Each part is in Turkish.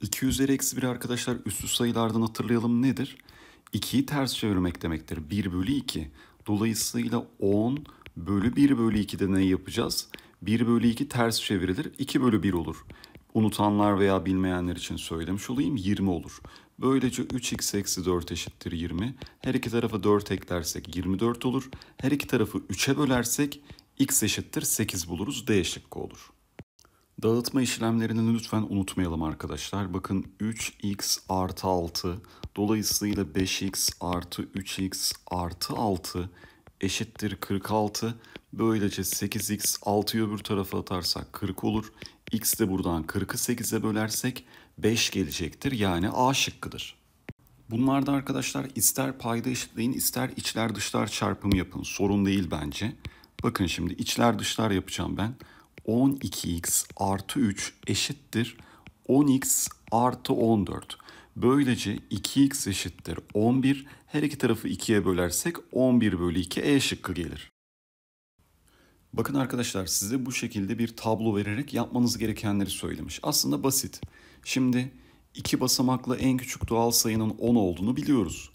2 üzeri eksi 1 arkadaşlar üstü sayılardan hatırlayalım nedir? 2'yi ters çevirmek demektir. 1 bölü 2. Dolayısıyla 10 bölü 1 bölü 2'de ne yapacağız? 1 bölü 2 ters çevrilir. 2 bölü 1 olur. Unutanlar veya bilmeyenler için söylemiş olayım 20 olur. Böylece 3x eksi 4 eşittir 20. Her iki tarafa 4 eklersek 24 olur. Her iki tarafı 3'e bölersek x eşittir 8 buluruz. D şıkkı olur. Dağıtma işlemlerini lütfen unutmayalım arkadaşlar. Bakın 3x artı 6 dolayısıyla 5x artı 3x artı 6 eşittir 46. Böylece 8x 6'yı öbür tarafa atarsak 40 olur. x de buradan 40'ı 8'e bölersek 5 gelecektir. Yani A şıkkıdır. Bunlarda arkadaşlar ister payda eşitleyin ister içler dışlar çarpımı yapın. Sorun değil bence. Bakın şimdi içler dışlar yapacağım ben. 12x artı 3 eşittir 10x artı 14. Böylece 2x eşittir 11. Her iki tarafı 2'ye bölersek 11 bölü 2 e şıkkı gelir. Bakın arkadaşlar size bu şekilde bir tablo vererek yapmanız gerekenleri söylemiş. Aslında basit. Şimdi iki basamaklı en küçük doğal sayının 10 olduğunu biliyoruz.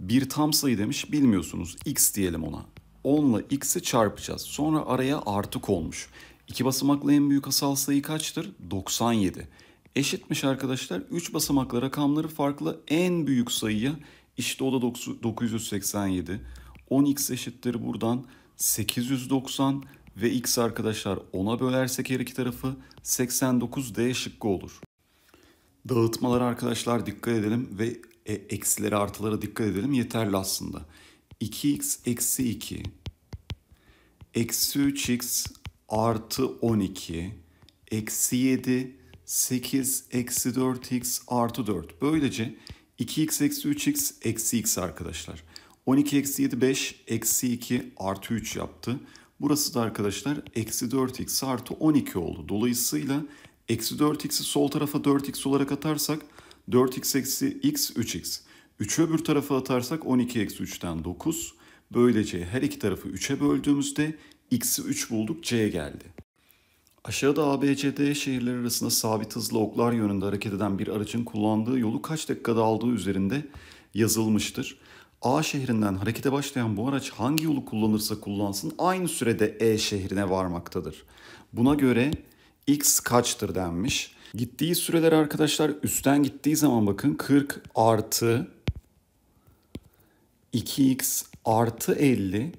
Bir tam sayı demiş bilmiyorsunuz. X diyelim ona. 10 ile x'i çarpacağız. Sonra araya artı konmuş. 2 basamaklı en büyük asal sayı kaçtır? 97. Eşitmiş arkadaşlar 3 basamaklı rakamları farklı en büyük sayıya işte o da 987. 10x eşittir buradan 890 ve x arkadaşlar 10'a bölersek her iki tarafı 89d şıkkı olur. Dağıtmalara arkadaşlar dikkat edelim ve e, eksilere artılara dikkat edelim yeterli aslında. 2x eksi 2 eksi 3x artı 12, eksi 7, 8, eksi 4x artı 4. Böylece 2x eksi 3x eksi x arkadaşlar. 12 eksi 7 5 eksi 2 artı 3 yaptı. Burası da arkadaşlar eksi 4x artı 12 oldu. Dolayısıyla eksi 4x'i sol tarafa 4x olarak atarsak 4x eksi x 3x. 3'ü öbür tarafa atarsak 12 eksi 3'ten 9. Böylece her iki tarafı 3'e böldüğümüzde X'i 3 bulduk C'ye geldi. Aşağıda ABCD şehirleri arasında sabit hızlı oklar yönünde hareket eden bir aracın kullandığı yolu kaç dakikada aldığı üzerinde yazılmıştır. A şehrinden harekete başlayan bu araç hangi yolu kullanırsa kullansın aynı sürede E şehrine varmaktadır. Buna göre X kaçtır denmiş. Gittiği süreler arkadaşlar üstten gittiği zaman bakın 40 artı 2x artı 50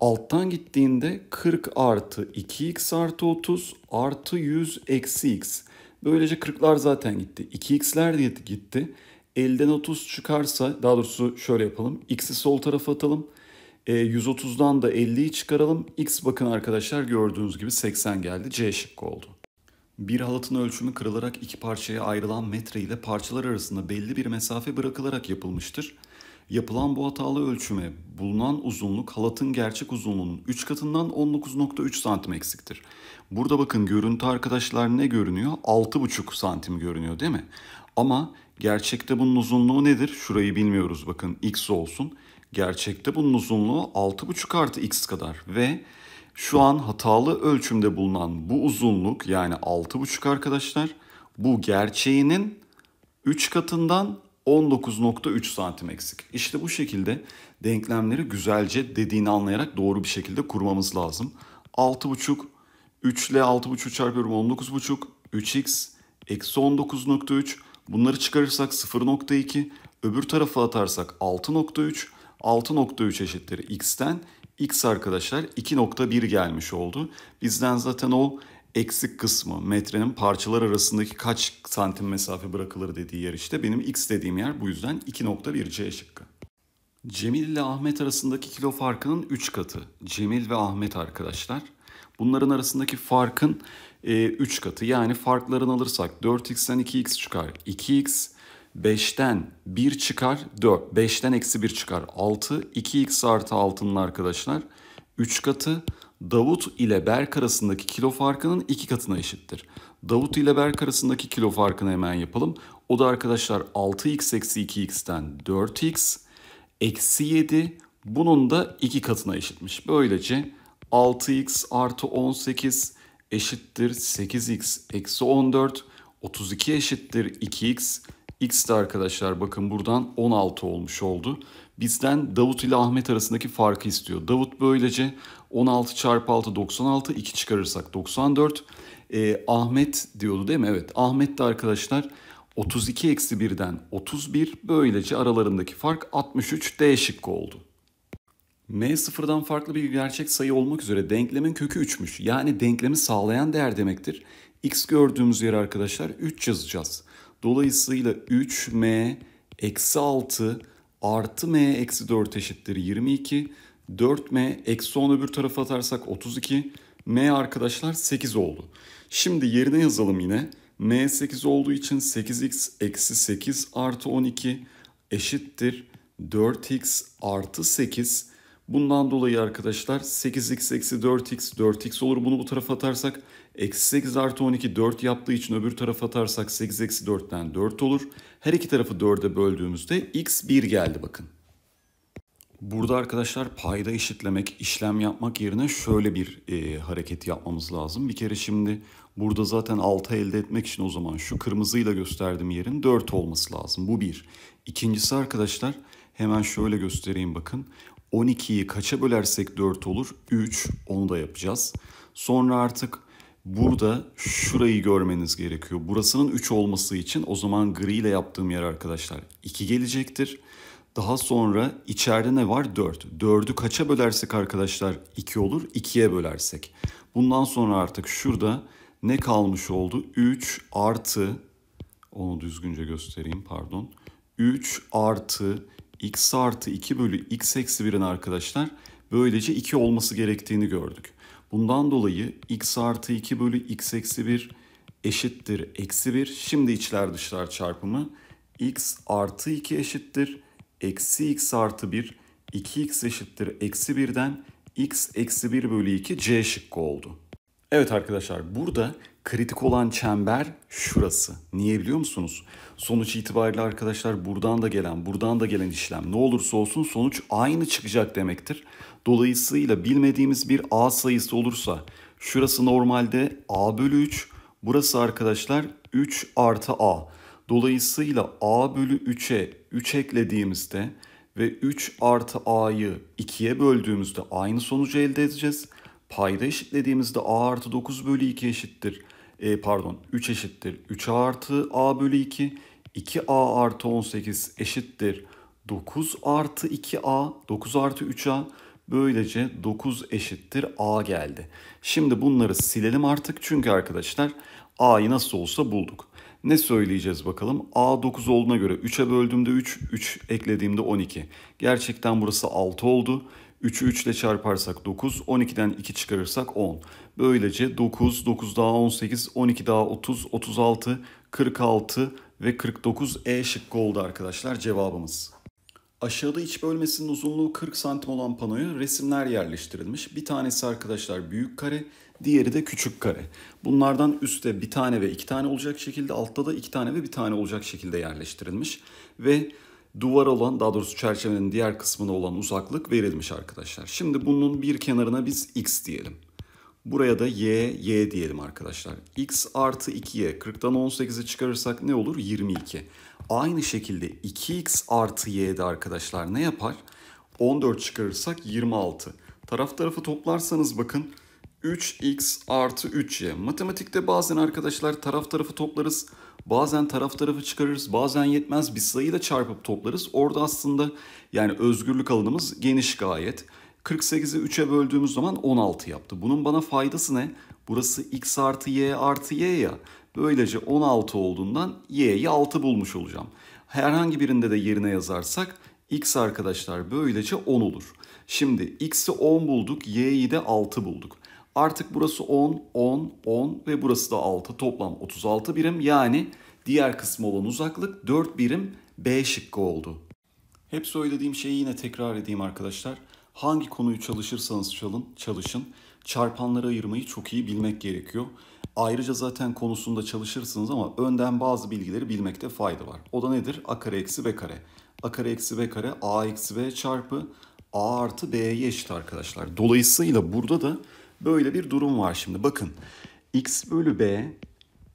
Alttan gittiğinde 40 artı 2x artı 30 artı 100 eksi x. Böylece 40'lar zaten gitti. 2x'ler de gitti. Elden 30 çıkarsa daha doğrusu şöyle yapalım. X'i sol tarafa atalım. E, 130'dan da 50'yi çıkaralım. X bakın arkadaşlar gördüğünüz gibi 80 geldi. C şıkkı oldu. Bir halatın ölçümü kırılarak iki parçaya ayrılan metre ile parçalar arasında belli bir mesafe bırakılarak yapılmıştır. Yapılan bu hatalı ölçüme bulunan uzunluk halatın gerçek uzunluğunun 3 katından 19.3 santim eksiktir. Burada bakın görüntü arkadaşlar ne görünüyor? 6.5 santim görünüyor değil mi? Ama gerçekte bunun uzunluğu nedir? Şurayı bilmiyoruz bakın x olsun. Gerçekte bunun uzunluğu 6.5 artı x kadar ve şu an hatalı ölçümde bulunan bu uzunluk yani 6.5 arkadaşlar bu gerçeğinin 3 katından 19.3 santim eksik. İşte bu şekilde denklemleri güzelce dediğini anlayarak doğru bir şekilde kurmamız lazım. 6.5, 3 ile 6.5 çarpıyorum 19.5, 3x, eksi 19.3. Bunları çıkarırsak 0.2, öbür tarafa atarsak 6.3, 6.3 eşittir x'ten. x arkadaşlar 2.1 gelmiş oldu. Bizden zaten o eksik kısmı metrenin parçalar arasındaki kaç santim mesafe bırakılır dediği yer işte. Benim x dediğim yer bu yüzden 2.1 C şıkkı. Cemil ile Ahmet arasındaki kilo farkının 3 katı. Cemil ve Ahmet arkadaşlar. Bunların arasındaki farkın e, 3 katı. Yani farklarını alırsak 4x'ten 2x çıkar 2x. 5'ten 1 çıkar 4. 5'ten eksi 1 çıkar 6. 2x artı 6'nın arkadaşlar 3 katı. Davut ile Berk arasındaki kilo farkının iki katına eşittir. Davut ile Berk arasındaki kilo farkını hemen yapalım. O da arkadaşlar 6x eksi 2x'ten 4x eksi 7 bunun da iki katına eşitmiş. Böylece 6x artı 18 eşittir 8x eksi 14 32 eşittir 2x X de arkadaşlar bakın buradan 16 olmuş oldu. Bizden Davut ile Ahmet arasındaki farkı istiyor. Davut böylece 16 çarpı 6 96 2 çıkarırsak 94. E, ee, Ahmet diyordu değil mi? Evet Ahmet de arkadaşlar 32 eksi 1'den 31 böylece aralarındaki fark 63 D şıkkı oldu. M sıfırdan farklı bir gerçek sayı olmak üzere denklemin kökü 3'müş. Yani denklemi sağlayan değer demektir. X gördüğümüz yer arkadaşlar 3 yazacağız. Dolayısıyla 3m eksi 6 artı m eksi 4 eşittir 22. 4m eksi 10 öbür tarafa atarsak 32. m arkadaşlar 8 oldu. Şimdi yerine yazalım yine. m 8 olduğu için 8x eksi 8 artı 12 eşittir 4x artı 8. Bundan dolayı arkadaşlar 8x eksi 4x 4x olur. Bunu bu tarafa atarsak Eksi 8 artı 12 4 yaptığı için öbür tarafa atarsak 8 eksi 4'ten 4 olur. Her iki tarafı 4'e böldüğümüzde x 1 geldi bakın. Burada arkadaşlar payda eşitlemek, işlem yapmak yerine şöyle bir e, hareket yapmamız lazım. Bir kere şimdi burada zaten 6 elde etmek için o zaman şu kırmızıyla gösterdiğim yerin 4 olması lazım. Bu bir. İkincisi arkadaşlar hemen şöyle göstereyim bakın. 12'yi kaça bölersek 4 olur? 3. Onu da yapacağız. Sonra artık Burada şurayı görmeniz gerekiyor. Burasının 3 olması için o zaman gri ile yaptığım yer arkadaşlar 2 gelecektir. Daha sonra içeride ne var? 4. 4'ü kaça bölersek arkadaşlar 2 olur. 2'ye bölersek. Bundan sonra artık şurada ne kalmış oldu? 3 artı onu düzgünce göstereyim pardon. 3 artı x artı 2 bölü x eksi 1'in arkadaşlar böylece 2 olması gerektiğini gördük. Bundan dolayı x artı 2 bölü x eksi 1 eşittir eksi 1. Şimdi içler dışlar çarpımı x artı 2 eşittir eksi x artı 1 2x eşittir eksi 1'den x eksi 1 bölü 2 c şıkkı oldu. Evet arkadaşlar burada kritik olan çember şurası. Niye biliyor musunuz? Sonuç itibariyle arkadaşlar buradan da gelen, buradan da gelen işlem ne olursa olsun sonuç aynı çıkacak demektir. Dolayısıyla bilmediğimiz bir A sayısı olursa şurası normalde A bölü 3, burası arkadaşlar 3 artı A. Dolayısıyla A bölü 3'e 3 eklediğimizde ve 3 artı A'yı 2'ye böldüğümüzde aynı sonucu elde edeceğiz. Payda eşitlediğimizde a artı 9 bölü 2 eşittir. E, pardon 3 eşittir. 3 a artı a bölü 2. 2a artı 18 eşittir. 9 artı 2a 9 artı 3a böylece 9 eşittir a geldi. Şimdi bunları silelim artık çünkü arkadaşlar a'yı nasıl olsa bulduk. Ne söyleyeceğiz bakalım? A 9 olduğuna göre 3'e böldüğümde 3, 3 eklediğimde 12. Gerçekten burası 6 oldu. 3'ü 3 ile çarparsak 9, 12'den 2 çıkarırsak 10. Böylece 9, 9 daha 18, 12 daha 30, 36, 46 ve 49 E şıkkı oldu arkadaşlar cevabımız. Aşağıda iç bölmesinin uzunluğu 40 santim olan panoya resimler yerleştirilmiş. Bir tanesi arkadaşlar büyük kare, diğeri de küçük kare. Bunlardan üstte bir tane ve iki tane olacak şekilde, altta da iki tane ve bir tane olacak şekilde yerleştirilmiş. Ve duvar olan daha doğrusu çerçevenin diğer kısmına olan uzaklık verilmiş arkadaşlar. Şimdi bunun bir kenarına biz x diyelim. Buraya da y, y diyelim arkadaşlar. x artı 2y 40'tan 18'i çıkarırsak ne olur? 22. Aynı şekilde 2x artı y'de arkadaşlar ne yapar? 14 çıkarırsak 26. Taraf tarafı toplarsanız bakın 3x artı 3y. Matematikte bazen arkadaşlar taraf tarafı toplarız. Bazen taraf tarafı çıkarırız, bazen yetmez bir da çarpıp toplarız. Orada aslında yani özgürlük alanımız geniş gayet. 48'i 3'e böldüğümüz zaman 16 yaptı. Bunun bana faydası ne? Burası x artı y artı y ya. Böylece 16 olduğundan y'yi 6 bulmuş olacağım. Herhangi birinde de yerine yazarsak x arkadaşlar böylece 10 olur. Şimdi x'i 10 bulduk, y'yi de 6 bulduk. Artık burası 10, 10, 10 ve burası da 6. Toplam 36 birim yani diğer kısmı olan uzaklık 4 birim B şıkkı oldu. Hep söylediğim şeyi yine tekrar edeyim arkadaşlar. Hangi konuyu çalışırsanız çalın, çalışın. Çarpanları ayırmayı çok iyi bilmek gerekiyor. Ayrıca zaten konusunda çalışırsınız ama önden bazı bilgileri bilmekte fayda var. O da nedir? A kare eksi B kare. A kare eksi B kare A eksi B çarpı A artı B'ye eşit arkadaşlar. Dolayısıyla burada da Böyle bir durum var şimdi. Bakın x bölü b,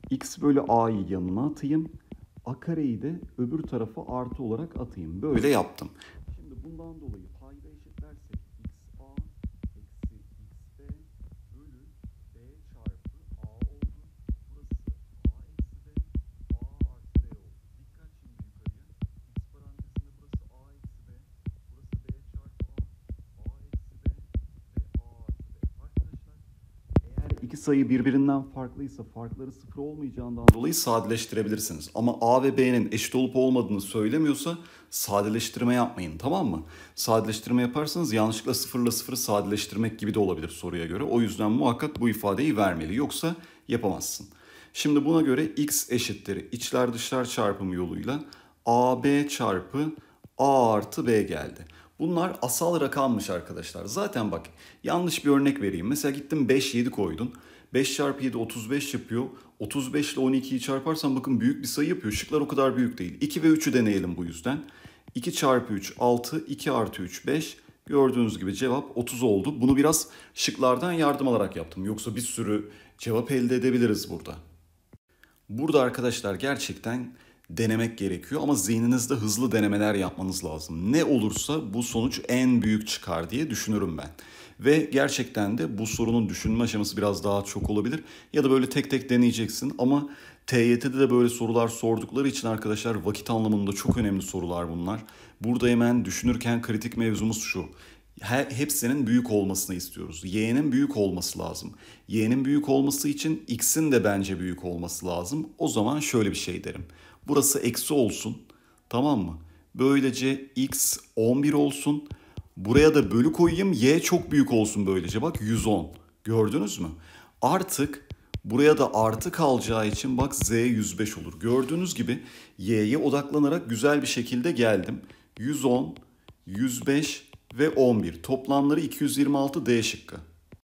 x bölü a'yı yanına atayım. A kareyi de öbür tarafa artı olarak atayım. Böyle yaptım. Şimdi bundan dolayı sayı birbirinden farklıysa farkları sıfır olmayacağından dolayı sadeleştirebilirsiniz. Ama A ve B'nin eşit olup olmadığını söylemiyorsa sadeleştirme yapmayın tamam mı? Sadeleştirme yaparsanız yanlışlıkla sıfırla sıfırı sadeleştirmek gibi de olabilir soruya göre. O yüzden muhakkak bu ifadeyi vermeli yoksa yapamazsın. Şimdi buna göre x eşittir içler dışlar çarpımı yoluyla AB çarpı A artı B geldi. Bunlar asal rakammış arkadaşlar. Zaten bak yanlış bir örnek vereyim. Mesela gittim 5-7 koydun. 5 çarpı 7 35 yapıyor. 35 ile 12'yi çarparsam bakın büyük bir sayı yapıyor. Şıklar o kadar büyük değil. 2 ve 3'ü deneyelim bu yüzden. 2 çarpı 3 6, 2 artı 3 5. Gördüğünüz gibi cevap 30 oldu. Bunu biraz şıklardan yardım alarak yaptım. Yoksa bir sürü cevap elde edebiliriz burada. Burada arkadaşlar gerçekten denemek gerekiyor ama zihninizde hızlı denemeler yapmanız lazım. Ne olursa bu sonuç en büyük çıkar diye düşünürüm ben. Ve gerçekten de bu sorunun düşünme aşaması biraz daha çok olabilir. Ya da böyle tek tek deneyeceksin ama TYT'de de böyle sorular sordukları için arkadaşlar vakit anlamında çok önemli sorular bunlar. Burada hemen düşünürken kritik mevzumuz şu her, hepsinin büyük olmasını istiyoruz. Y'nin büyük olması lazım. Y'nin büyük olması için X'in de bence büyük olması lazım. O zaman şöyle bir şey derim. Burası eksi olsun. Tamam mı? Böylece X 11 olsun. Buraya da bölü koyayım. Y çok büyük olsun böylece. Bak 110. Gördünüz mü? Artık buraya da artı kalacağı için bak Z 105 olur. Gördüğünüz gibi Y'ye odaklanarak güzel bir şekilde geldim. 110, 105 ve 11. Toplamları 226 D şıkkı.